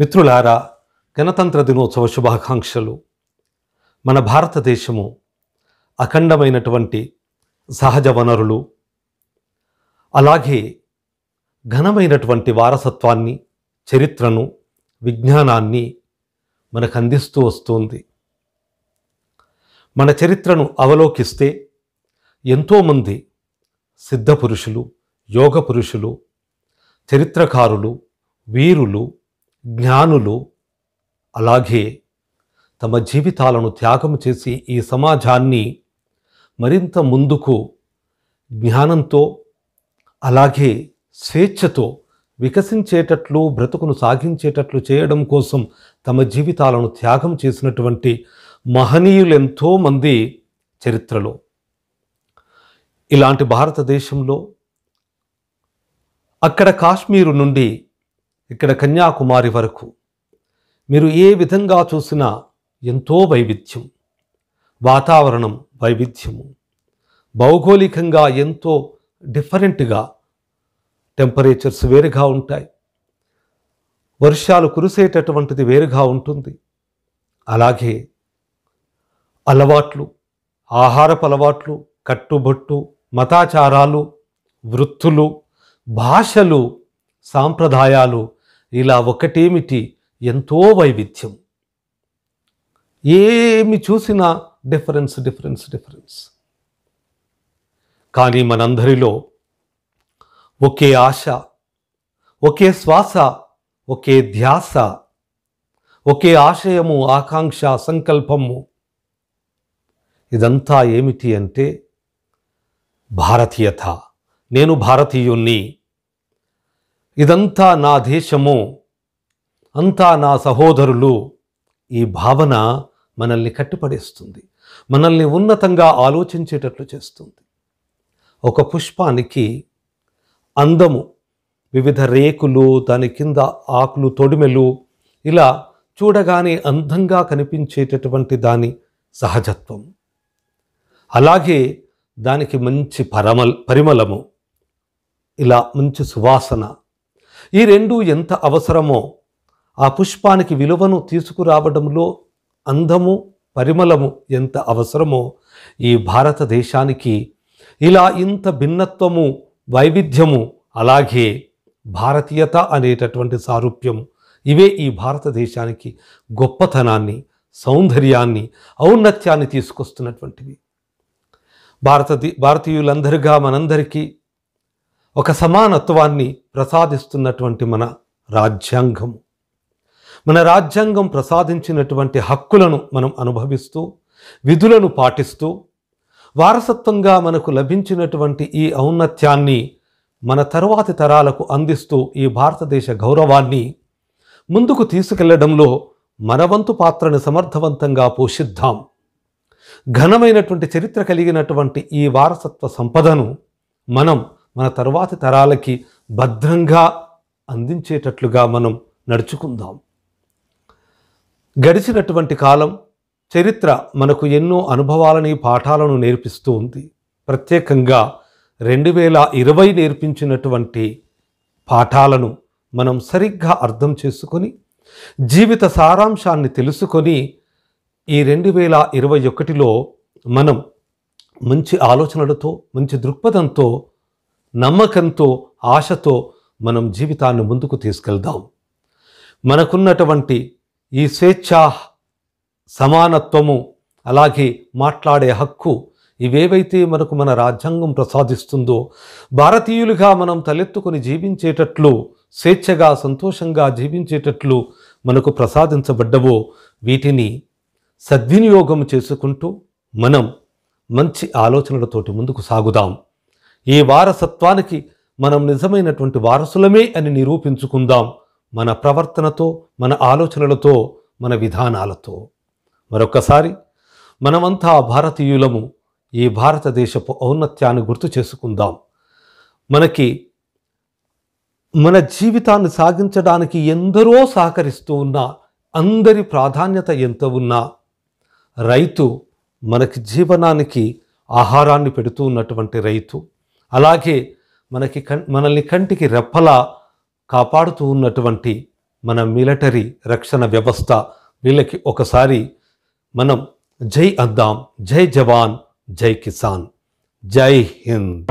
మిత్రులారా గణతంత్ర దినోత్సవ శుభాకాంక్షలు మన భారతదేశము అఖండమైనటువంటి సహజ వనరులు అలాగే ఘనమైనటువంటి వారసత్వాన్ని చరిత్రను విజ్ఞానాన్ని మనకు అందిస్తూ వస్తుంది మన చరిత్రను అవలోకిస్తే ఎంతోమంది సిద్ధ పురుషులు యోగ పురుషులు చరిత్రకారులు వీరులు జ్ఞానులు అలాగే తమ జీవితాలను త్యాగం చేసి ఈ సమాజాన్ని మరింత ముందుకు జ్ఞానంతో అలాగే స్వేచ్ఛతో వికసించేటట్లు బ్రతుకును సాగించేటట్లు చేయడం కోసం తమ జీవితాలను త్యాగం చేసినటువంటి మహనీయులు ఎంతోమంది చరిత్రలో ఇలాంటి భారతదేశంలో అక్కడ కాశ్మీరు నుండి ఇక్కడ కన్యాకుమారి వరకు మీరు ఏ విధంగా చూసినా ఎంతో వైవిధ్యం వాతావరణం వైవిధ్యము భౌగోళికంగా ఎంతో డిఫరెంట్గా టెంపరేచర్స్ వేరుగా ఉంటాయి వర్షాలు కురిసేటటువంటిది వేరుగా ఉంటుంది అలాగే అలవాట్లు ఆహారపు అలవాట్లు కట్టుబట్టు మతాచారాలు వృత్తులు భాషలు సాంప్రదాయాలు ఇలా ఒకటేమిటి ఎంతో వైవిధ్యం ఏమి చూసినా డిఫరెన్స్ డిఫరెన్స్ డిఫరెన్స్ కానీ మనందరిలో ఒకే ఆశ ఒకే శ్వాస ఒకే ధ్యాస ఒకే ఆశయము ఆకాంక్ష సంకల్పము ఇదంతా ఏమిటి అంటే భారతీయత నేను భారతీయుణ్ణి ఇదంతా నా దేశము అంతా నా సహోదరులు ఈ భావన మనల్ని కట్టుపడేస్తుంది మనల్ని ఉన్నతంగా ఆలోచించేటట్లు చేస్తుంది ఒక పుష్పానికి అందము వివిధ రేకులు దాని కింద ఆకులు తొడిమెలు ఇలా చూడగానే అందంగా కనిపించేటటువంటి దాని సహజత్వం అలాగే దానికి మంచి పరమ పరిమళము ఇలా మంచి సువాసన ఈ రెండు ఎంత అవసరమో ఆ పుష్పానికి విలువను తీసుకురావడంలో అందము పరిమళము ఎంత అవసరమో ఈ భారతదేశానికి ఇలా ఇంత భిన్నత్వము వైవిధ్యము అలాగే భారతీయత అనేటటువంటి సారూప్యం ఇవే ఈ భారతదేశానికి గొప్పతనాన్ని సౌందర్యాన్ని ఔన్నత్యాన్ని తీసుకొస్తున్నటువంటివి భారత భారతీయులందరిగా మనందరికీ ఒక సమానత్వాన్ని ప్రసాదిస్తున్నటువంటి మన రాజ్యాంగము మన రాజ్యాంగం ప్రసాదించినటువంటి హక్కులను మనం అనుభవిస్తూ విధులను పాటిస్తూ వారసత్వంగా మనకు లభించినటువంటి ఈ ఔన్నత్యాన్ని మన తరువాతి తరాలకు అందిస్తూ ఈ భారతదేశ గౌరవాన్ని ముందుకు తీసుకెళ్లడంలో మన వంతు పాత్రను సమర్థవంతంగా పోషిద్దాం ఘనమైనటువంటి చరిత్ర కలిగినటువంటి ఈ వారసత్వ సంపదను మనం మన తరువాతి తరాలకి భద్రంగా అందించేటట్లుగా మనం నడుచుకుందాం గడిచినటువంటి కాలం చరిత్ర మనకు ఎన్నో అనుభవాలని పాఠాలను నేర్పిస్తూ ఉంది ప్రత్యేకంగా రెండు వేల ఇరవై నేర్పించినటువంటి పాఠాలను మనం సరిగ్గా అర్థం చేసుకొని జీవిత సారాంశాన్ని తెలుసుకొని ఈ రెండు వేల ఇరవై ఒకటిలో మనం మంచి ఆలోచనలతో మంచి దృక్పథంతో నమ్మకంతో ఆశతో మనం జీవితాన్ని ముందుకు తీసుకెళ్దాం మనకున్నటువంటి ఈ స్వేచ్ఛ సమానత్వము అలాగే మాట్లాడే హక్కు ఇవేవైతే మనకు మన రాజ్యాంగం ప్రసాదిస్తుందో భారతీయులుగా మనం తలెత్తుకొని జీవించేటట్లు స్వేచ్ఛగా సంతోషంగా జీవించేటట్లు మనకు ప్రసాదించబడ్డవో వీటిని సద్వినియోగం చేసుకుంటూ మనం మంచి ఆలోచనలతోటి ముందుకు సాగుదాం ఈ వారసత్వానికి మనం నిజమైనటువంటి వారసులమే అని నిరూపించుకుందాం మన ప్రవర్తనతో మన ఆలోచనలతో మన విధానాలతో మరొక్కసారి మనమంతా భారతీయులము ఈ భారతదేశపు ఔన్నత్యాన్ని గుర్తు చేసుకుందాం మనకి మన జీవితాన్ని సాగించడానికి ఎందరో సహకరిస్తూ ఉన్నా అందరి ప్రాధాన్యత ఎంత ఉన్నా రైతు మనకి జీవనానికి ఆహారాన్ని పెడుతూ ఉన్నటువంటి రైతు అలాగే మనకి మనల్ని కంటికి రెప్పలా కాపాడుతూ ఉన్నటువంటి మన మిలిటరీ రక్షణ వ్యవస్థ వీళ్ళకి ఒకసారి మనం జై అద్దాం జై జవాన్ జై కిసాన్ జై హింద్